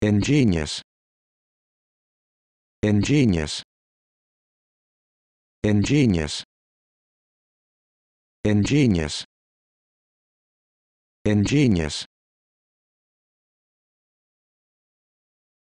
ingenious ingenious ingenious ingenious ingenious